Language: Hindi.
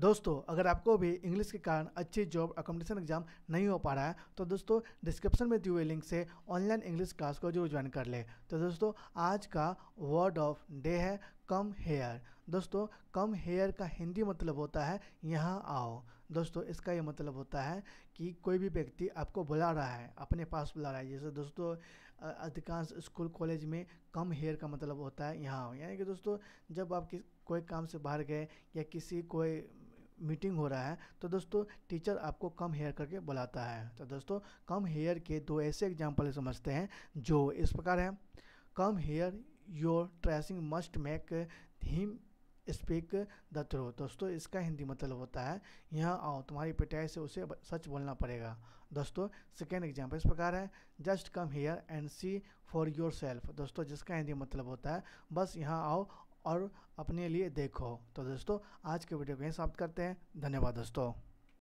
दोस्तों अगर आपको भी इंग्लिश के कारण अच्छी जॉब अकोमोडेशन एग्जाम नहीं हो पा रहा है तो दोस्तों डिस्क्रिप्शन में दिए हुए लिंक से ऑनलाइन इंग्लिश क्लास को जरूर ज्वाइन कर ले तो दोस्तों आज का वर्ड ऑफ डे है कम हेयर दोस्तों कम हेयर का हिंदी मतलब होता है यहाँ आओ दोस्तों इसका ये मतलब होता है कि कोई भी व्यक्ति आपको बुला रहा है अपने पास बुला रहा है जैसे दोस्तों अधिकांश स्कूल कॉलेज में कम हेयर का मतलब होता है यहाँ आओ यानी कि दोस्तों जब आप किस कोई काम से बाहर गए या किसी कोई मीटिंग हो रहा है तो दोस्तों टीचर आपको कम हेयर करके बुलाता है तो दोस्तों कम हेयर के दो ऐसे एग्जाम्पल समझते हैं जो इस प्रकार है come here your tracing must make him speak the throw दोस्तों इसका हिंदी मतलब होता है यहाँ आओ तुम्हारी पिटाई से उसे सच बोलना पड़ेगा दोस्तों सेकेंड एग्जाम्पल इस प्रकार है just come here and see for yourself दोस्तों जिसका हिंदी मतलब होता है बस यहाँ आओ और अपने लिए देखो तो दोस्तों आज के वीडियो को समाप्त करते हैं धन्यवाद दोस्तों